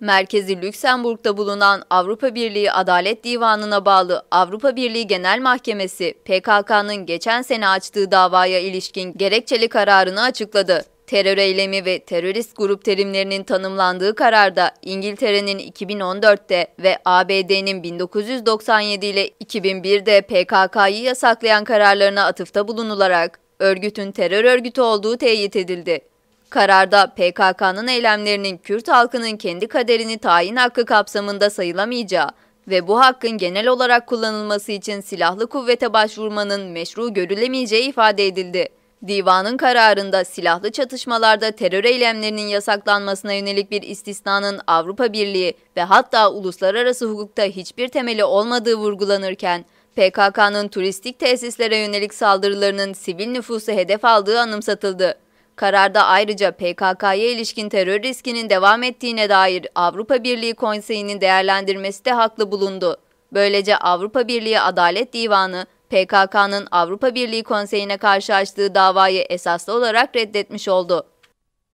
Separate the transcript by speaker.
Speaker 1: Merkezi Lüksemburg'da bulunan Avrupa Birliği Adalet Divanı'na bağlı Avrupa Birliği Genel Mahkemesi PKK'nın geçen sene açtığı davaya ilişkin gerekçeli kararını açıkladı. Terör eylemi ve terörist grup terimlerinin tanımlandığı kararda İngiltere'nin 2014'te ve ABD'nin 1997 ile 2001'de PKK'yı yasaklayan kararlarına atıfta bulunularak örgütün terör örgütü olduğu teyit edildi. Kararda PKK'nın eylemlerinin Kürt halkının kendi kaderini tayin hakkı kapsamında sayılamayacağı ve bu hakkın genel olarak kullanılması için silahlı kuvvete başvurmanın meşru görülemeyeceği ifade edildi. Divanın kararında silahlı çatışmalarda terör eylemlerinin yasaklanmasına yönelik bir istisnanın Avrupa Birliği ve hatta uluslararası hukukta hiçbir temeli olmadığı vurgulanırken, PKK'nın turistik tesislere yönelik saldırılarının sivil nüfusu hedef aldığı anımsatıldı. Kararda ayrıca PKK'ya ilişkin terör riskinin devam ettiğine dair Avrupa Birliği Konseyi'nin değerlendirmesi de haklı bulundu. Böylece Avrupa Birliği Adalet Divanı PKK'nın Avrupa Birliği Konseyi'ne karşı açtığı davayı esaslı olarak reddetmiş oldu.